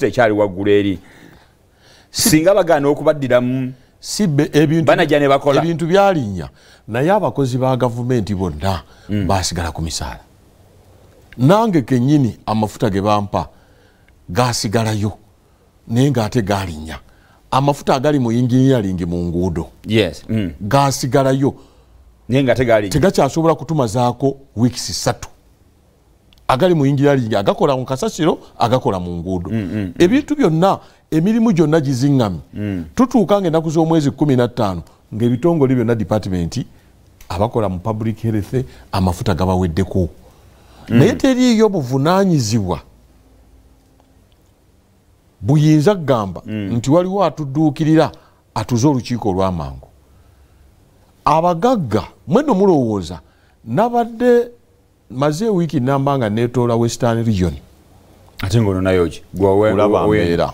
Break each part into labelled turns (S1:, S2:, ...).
S1: tekyali waggulu eri singa bagaana okubaddiramu ebintu byalinya naye abakozi ba gavumenti bonna mm. basigala ku misaala nange kenyini amafuta ge bampa gasigalayo naye ngaate galinya amafuta agali muyinginiyalingi mu nguudo mm. gasigalayo tegakyasobola kutumazaako wiikisi satu agali mu engineering agakola mu kasasiro agakola mu nguudo mm, mm, mm. ebintu byonna emirimu gyonna gizingami mm. tutuukanga ennaku z'omwezi kumi na ttaano ng'ebitongole byonna department abakola mu public health amafuta gabaweddeko mm. naye teriiyo obuvunaanyizibwa buyinza kugamba mm. nti waliwo atudduukirira atuze olukiiko olw'amangu abagagga mwenno mulowooza nabadde maze ewiiki namba nga netoola western region ate ngaono nayoki gwaulabambeera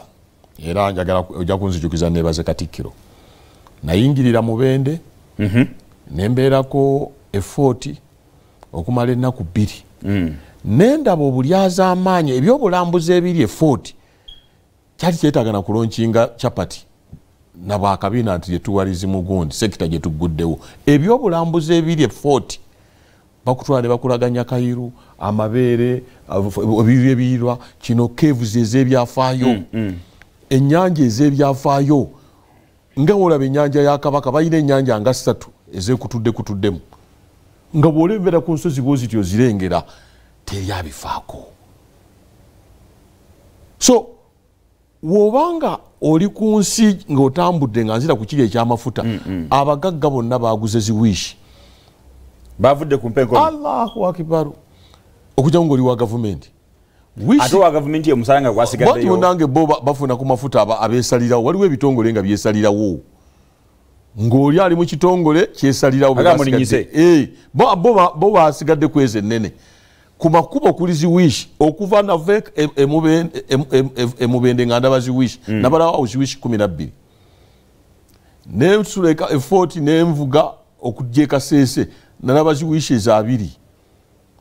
S1: era ojja kunzijukiza nebaze katikkiro nayingirira mubende mhm. nemberako efooti okumala ennaku bbiri mm. nendaba obulyaza amaanyi ebyobulambuzi ebiri efooti kyali kyetagana kulonkinga capati nabwakabiina nti gyetuwalizi mugundi sekita gyetuguddewo ebyobulambuzi ebiri efooti bakutwala nebakulaganya kairu amabeere ebiru ebiirwa kino kevuzi ezebyafaayo mm, mm. enyanja ezebyafaayo nga woolaba enyanja yakabaka balina enyanja nga satu ezekutudde kutuddemu nga bwolembeera ku nsozi bwozityo zirengera teri abifaako so woobanga oli ku nsi ngaotambudde nga nzira ku kiri ekyamafuta mm, abagagga bonna baguze ziwiishi bavudde ku mpenko allahu akibaru okujja ngaoli wa gavumenti wnange bo bafuna ku mafuta abesalirawo waliwo ebitongole nga byesalirawo ngaoli ali mukitongole kyesalirawobo eh, bo basigadde kwezi enene ku makubo kuli ziwish okuva nave emubende e, e, e, nga ndaba ziwish hmm. nabalawawo ziwish 12 nensula e40 nenvuga okujja ekaseese nana baziwishiza abiri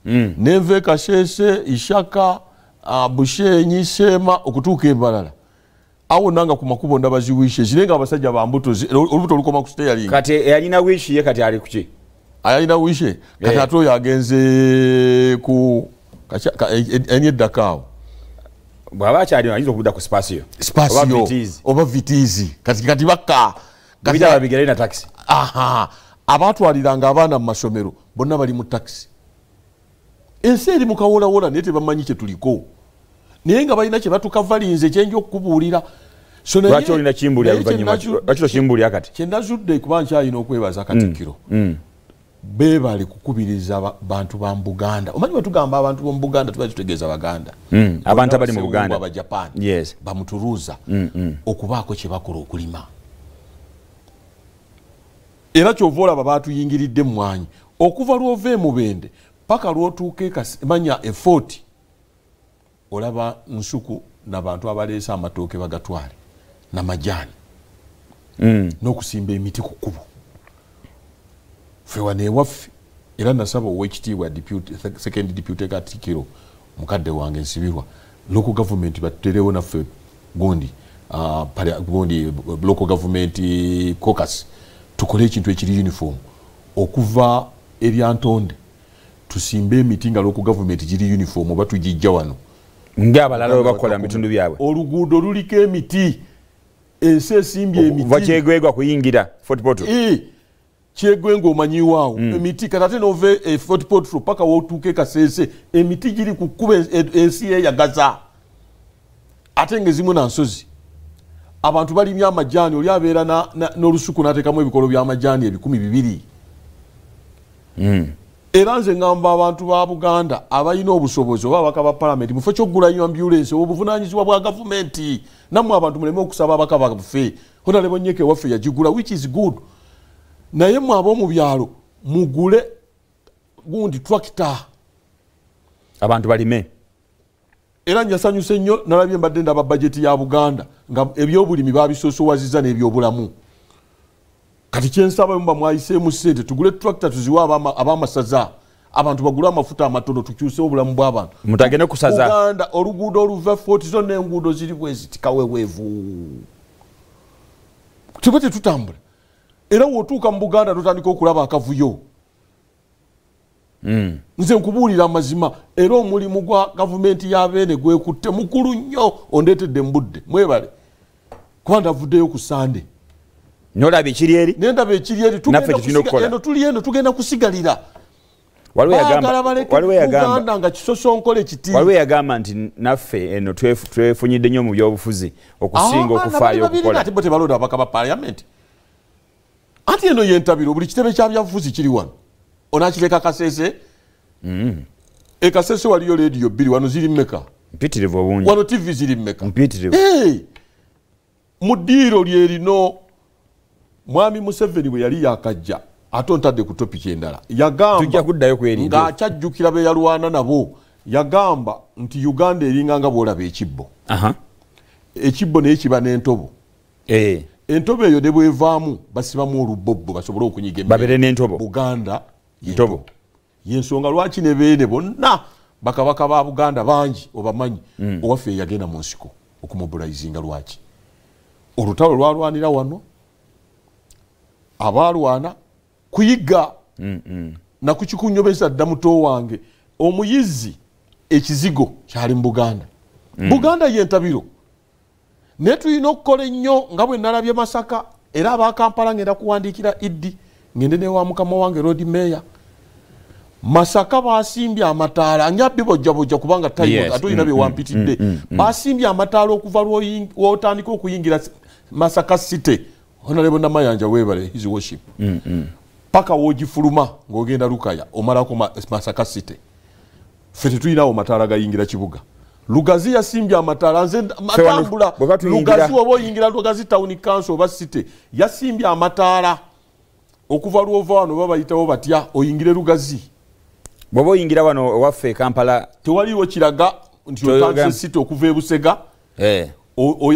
S1: hmm. neva kasese ishaka ah, bushenyi seema okutuuka embalala awo nanga ku makubo ndabaziwishizi naye nga abasajja bambutuzi olubuto olukoma ku siteyalinkati eyalina wishi ye kati ali kuki ayalina wishe kati ate oyo agenze ku e, e, eni eddaka awo bwaba akyali ayinza okubudda ku spasiyo spasiyo oba vitiizi kati kati bakka bigerena taxi abatwaliranga abaana mu masomero bonna bali mu takisi ensi eri mukawolawola naye tebamanyi kyetuliko naye nga balina kyebatukavalinze kyenja okukubuulira kyenazudde kuba nkyalina okwebaza mm, katikiro mm. bebali kukubiriza bantu bambuganda omanyi bwetugamba abantu bombuganda tuba tutegeeza baganda mm, abantu abali mubuganda bajapan bamuturuuza okubaako kyebakola okulima mm. era kyova olaba batuyingiridde mumwanyi okuva lwova emubende paka lwotuuka e manya efort olaba nsuku nabantu abaleese amatooke bagatwale namajani mm. nokusimba emiti kukubo fewanewaffe era nasaba owekitiibwa second deputy katikiro mukadde wange nsibirwa local gavument batuterewo naffe gundi uh, gundi local gavument cocas tukole ekintu ekiri uniform okuva ebyantonde tusimbe emiti nga lwoku gavumenti giri uniform oba tugijja wano ngaabalala webakola mubitundu byabwe oluguudo luliko emiti ensi esimbye emitivakyegwegwa kuyingira fotpot kyegwenga omanyiwaawo hmm. emiti kati ate nova e fotpot paka wootuuka ekasese emiti giri kukuba e, ensi yeyagaza ate ngaezimu na nsozi abantu balimy amajani oli abeera nolusuku nateekamu ebikolo byamajani ebikumi bibiri hmm. era nze ngamba abantu ba buganda abalina obusobozi oba abaka ba palamenti mufe kyogulayo ambulance obuvunanyizibwa bwa gavumenti namwe abantu muleme okusaba abaka baffe honalebonyeka ewaffe yagigula which is good naye mwe abomubyalo mugule gundi twakita abantu balime era njasanyuse nnyo nalabye mbadde ndaba bajeti ya buganda nga ebyobulimi babisoosowaziza nebyobulamu kati kyensaba mba mwayiseemu sente tugule tractor tuziwe abamasaza abantu bagule amafuta amatono tukyuse obulamu bwabantuuganda oluguudo oluva fotizo nenguudo ziri bwezitikaweweevu tibwe tetutambula era wotuuka mu buganda totandika okulaba akavuyo nze nkubuulira amazima era omulimu gwa gavumenti ya beene gwekutte mukulu nnyo ondeetedde mubudde mwebale kuba ntavuddeyo ku sande nolaba ekiri eri nendaba ekiri eri eno tuli eno tugenda kusigalira
S2: aaaaleeuganda nga kisosonkole kitiwaliwo yagamba nti naffe eno twefunyidde nnyo mu
S1: byobufuzi okusinga okufaayoate bo tebalonda abaka ba paliamenti anti eno yentabiro buli kitebe kya byabufuzi kiri wano onakiteeka kasese hmm. e kasese waliyo radio bbiri wano ziri mmeka wano tv ziri mmeka mu ddiiro lyerino mwami museveni bwe yali yakajja ate ontadde ku topic endala yagambangaakyajjukira beyalwana nabo yagamba nti uganda eringanga bwolaba ekibbo ekibbo naye kiba n'entobo e. entobo eyo ne bwevaamu basibamu olubobbo basobole okunyiga buganda ntobo yensonga lwaki ne beene bonna bakabaka ba buganda bangi obamanyi mm. owaffe eyagenda mu nsiko okumobulayizinga lwaki olutalo lwalwanira wano abalwana kuyiga mm -mm. nakukikunyobeza dda muto wange omuyizi ekizigo kyali mu buganda mm. buganda yentabiro naye tulina okukola ennyo nga bwe nalabye masaka era abakampala ngenda kuwandiikira iddi ngende newa mukama wange rodi meya masaka basimbye amataala anyabibojabojja kubanga tayiwakati oyina mm, byewampitidde mm, mm, basimbye amataala okuva lwotandika okuyingira masaka site onalebo namayanja webale his worship paka wogifuluma ngaogenda lukaya omalako masaka site fe tetulinawo mataala gayingira kibuga lugazi yasimbye amataala nze matambula lugazi oba oyingira lugazi towni council oba site yasimbye amataala okuva lwova wano babayitawo batya oyingire lugazi bwoba oyingira wano ewaffe kampala tewaliwo kiraga nti otansisite okuva ebusega eh.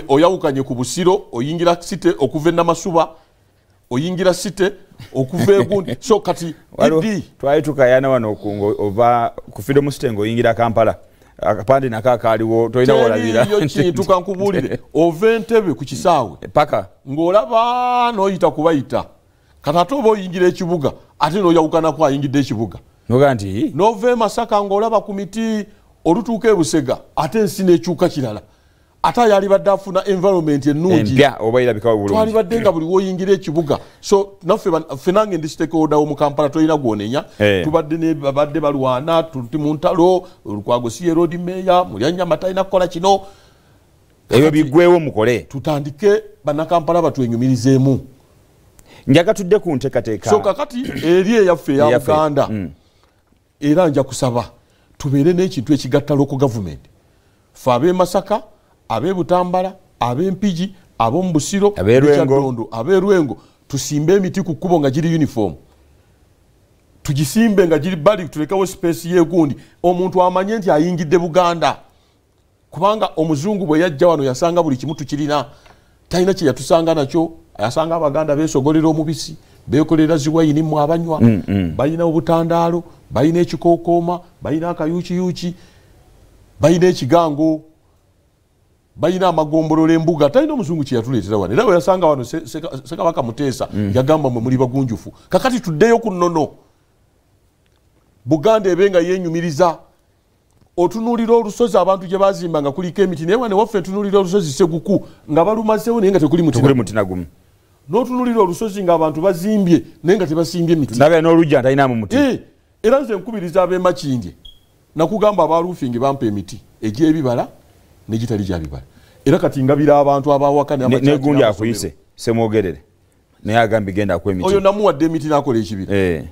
S1: oyawukanye ku busiro oyingira site okuva enamasuba oyingira site okuva egundi so kati
S2: idi twali tukayana wano ova ku freedom site ngaoyingira kampala akapande nako akaliwo tolinawolabirayo kintu kankubuulire eh.
S1: ova entebe ku kisaawe paka ng'olaba n'oyita kubayita kati ate oba oyingira ekibuga ate noyawukanaku ayingidde ekibuga nova emasaka ngaolaba ku miti olutuuka ebusega ate ensi nekyuka kirala ate yali badde afuna environment enungitwali badde nga buli woyingira ekibuga so naffe nange ndisitekeodawo mukampala tolina gwonenya eh. tubadde babadde balwana tuti muntalo olukwago siye rod meya mulyanyama talina kukola kino ebyo biggwewo mukole tutandike banakampala batwenyumirizeemu njagatudde ku ntekateeka so kakati eri eyaffe eya uganda mm. era nja kusaba tubeere n'ekintu ekigatta local gavument fe ab'emasaka ab'ebutambala ab'empigi ab'omu busiro ndondo ab'erwengo tusimbe emiti ku kkubo nga giri uniform tugisimbe nga giri bali tulekewo sipeesi yegundi omuntu amanye nti ayingidde buganda kubanga omuzungu bwe yajja wano yasanga buli kimu tukirina talina kye yatusanga nakyo yasanga abaganda besogolera omubisi bekolera ziwayinimu abanywa mm, mm. balina obutandaalo balina ekikokooma balina akayukiyuki balina ekigango balina amagombolola embuga talina omuzungu kyeyatuleetera wano era weyasanga wano sekabaka muteesa mm. yagamba mwe muli bagunjufu kakati tuddeyo ku nnono buganda ebe nga yenyumiriza otunuulira olusozi abantu gye bazimba nga kuliko emiti naye wane waffe ntunuulira olusozi seguku nga balumazewo naye nga tekuli mutina gumu notunulira olusozi ngaabantu bazimbye naye nga tebasimbye eh, era nze nkubiriza abemakinge nakugamba abaluufinge bampa emiti egyebibala negitali gyabibala era kati ngabira abantu abawakanegundi akuyise semwogerere naye agamba genda oyo namuwadde emiti nakola ekibira eh.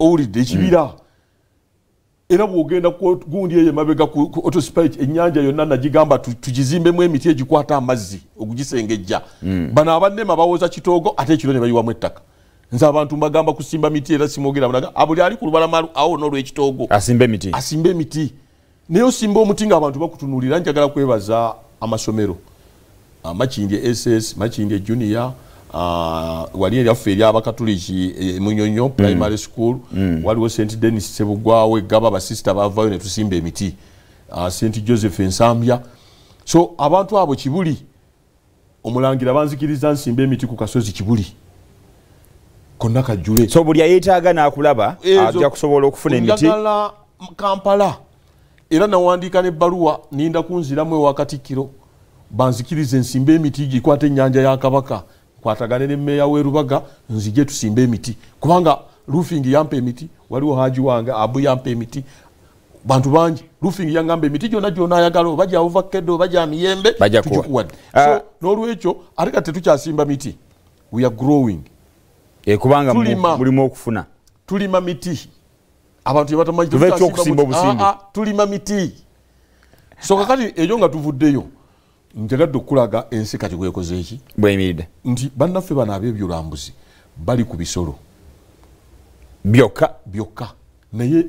S1: owulidde ekibira hey. Mm. era bwogenda gundi eyo emabega ku autospike ennyanja yonna nagigamba tugizimbemu emiti egikwata amazzi okugisengejja hmm. bano abannema bawoza kitoogo ate ekiro ne bayiwamu ettaka nze abantu mbagamba kusimba miti era simwogera abuli ali ku lubalama awo n'olwekitoogo asimba emiti naye osimba omuti ngaabantu bakutunulira njagala kwebaza amasomero makindye ss makindye junior Ah, wali eryaffe eryabakatuliki e, munyonyo mm. primary school mm. waliwo st denis sebugwawo egaba abasista bavayo netusimba emiti ah, st joseph ensambya so abantu abo kibuli omulangira banzikiriza nsimba emiti ku kasozi kibuli
S2: konna kajule so buli ayetaaga nakulaba aja kusobola okufuna emitiala
S1: kampala era nawandiika nebbaluwa ninda kunziramu ewakatikkiro banzikiriza ensimba emiti gikwata enyanja yakabaka nkwatagane ne mmeeya werubaga nzije tusimbe emiti kubanga roofing yampa emiti waliwo haji wange abu yampa emiti bantu bangi roofing yagamba emiti gyona gyona ayagala oba ja ovakedo oba jamiyembe tugikuwadde uh, ah. so nolwekyo ate ka tetukyasimba miti we are growing e, kubanga tulima, mulimu okufuna tulima miti abantu batamanyi ah, ah, tulima miti so kakati ebyo nga tuvuddeyo ntiradde okulaga ensi kati bwekoze eki bwemiridde nti bannaffe bano ab'ebyolambuzi bali ku bisolo byokka byokka naye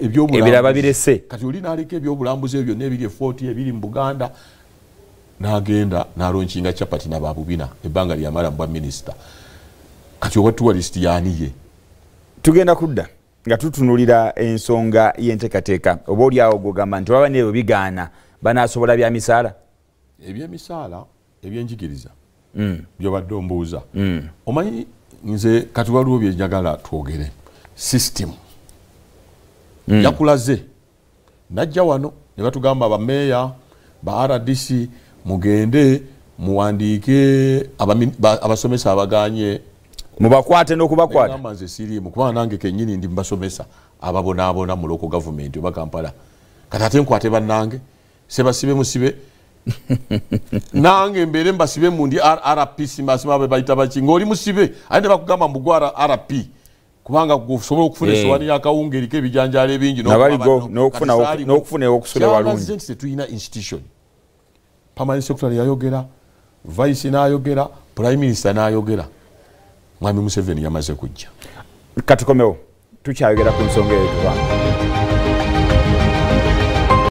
S1: ebyobulambuzibiraba birese kati oli naleka ebyobulambuzi ebyo byonna ebiri efoti ebiri mu buganda nagenda nalonkinga capati nababubina ebbanga lyamala mubwa minisita kati oba tuwalisiti
S2: yaniye tugenda kudda nga tutunulira ensonga yentekateeka oba oliawo gogamba nti baba nebo bigaana banasobola bya misaala
S1: ebyemisaala ebyenjigiriza hmm. byobadde ombuuza hmm. omanyi nze kati waliwo byenjagala twogere systemu hmm. yakulaze najja wano ne batugamba bameeya ba rdc mugende muwandiike abasomesa abaganye mubakwate nokubakwatama nze siriimu kubanga nange kenyini ndi mubasomesa ababonaabona mulokogavumenti oba kampala kati ate nkwate bannange sebasibe musibe nange mbeere mbasibe mundi rrp simbasima be bayita baki ngaoli musibe ayi ne bakugamba mbugwa rrp kubanga gosobola okufuna esowani eh. yakawunga eriko ebijanjalo ebinginokufuna ewokusula walungi tetulina institution permanent secretary yayogera vice nayogera prime minister nayogera mwami museveni yamaze kujja katukomewo tukyayogera ku nsonga eyo tubanga